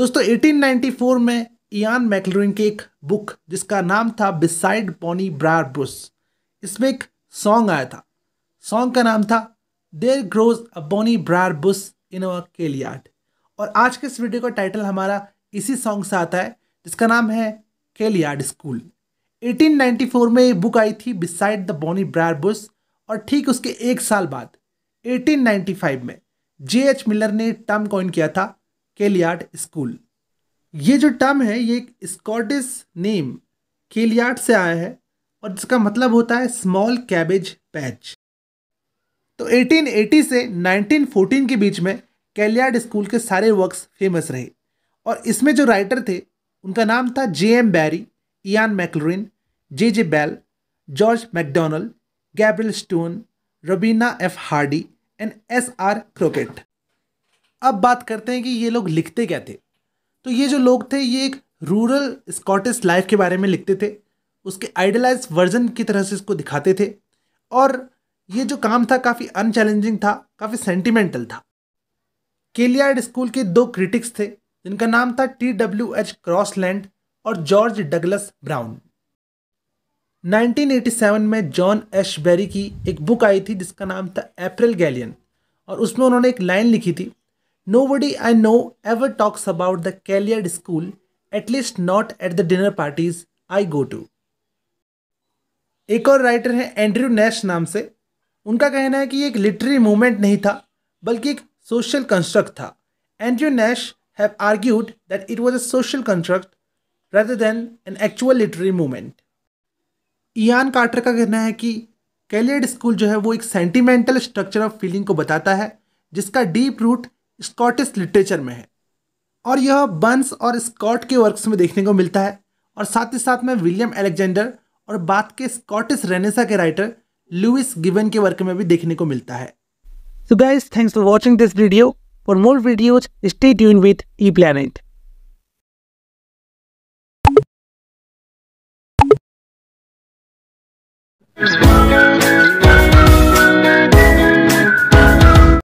दोस्तों 1894 में इयान मैकलोइन की एक बुक जिसका नाम था बिसाइड बॉनी ब्रार ब्रुस इसमें एक सॉन्ग आया था सॉन्ग का नाम था there grows a bonnie brier bush in a yard और आज के इस वीडियो का टाइटल हमारा इसी सॉन्ग से आता है जिसका नाम है यार्ड स्कूल 1894 में ये बुक आई थी बिसाइड द बॉनी ब्रार बुस और ठीक उसके एक साल बाद 1895 में जे एच मिलर ने टर्म कॉइन किया था केलियाट स्कूल ये जो टर्म है ये एक स्कॉटिश नेम केलियाट से आया है और जिसका मतलब होता है स्मॉल कैबेज पैच तो 1880 से 1914 के बीच में कैलियाड स्कूल के सारे वर्क्स फेमस रहे और इसमें जो राइटर थे उनका नाम था J M Barrie Ian Maclaren J J Bell George MacDonald Gabriel Setoun Robina F Hardy and S R Crockett अब बात करते हैं कि ये लोग लिखते क्या थे तो ये जो लोग थे ये एक रूरल स्कॉटिश लाइफ के बारे में लिखते थे उसके आइडलाइज वर्जन की तरह से इसको दिखाते थे और ये जो काम था काफ़ी अनचैलेंजिंग था काफ़ी सेंटिमेंटल था केलियार्ड स्कूल के दो क्रिटिक्स थे जिनका नाम था टी डब्ल्यू एच क्रॉसलैंड और जॉर्ज डगलस ब्राउन 1987 में जॉन एश बेरी की एक बुक आई थी जिसका नाम था अप्रैल गैलियन और उसमें उन्होंने एक लाइन लिखी थी Nobody I know ever talks about the Calliard school, at least not at the dinner parties I go to. एक और राइटर हैं एंड्रयू नेश नाम से उनका कहना है कि एक लिटरेरी मूवमेंट नहीं था बल्कि एक सोशल कंस्ट्रक्ट था Andrew Nash have argued that it was a social construct rather than an actual literary movement. Ian Carter का कहना है कि कैलियड स्कूल जो है वो एक सेंटिमेंटल स्ट्रक्चर ऑफ फीलिंग को बताता है जिसका डीप रूट स्कॉटिश लिटरेचर में है और यह बंस और स्कॉट के वर्क्स में देखने को मिलता है और साथ ही साथ में विलियम एलेक्जेंडर और बात के स्कॉटिश रेनेसा के राइटर लुइस गिवन के वर्क में भी देखने को मिलता है so guys thanks for watching this video for more videos stay tuned with E planet Thank you.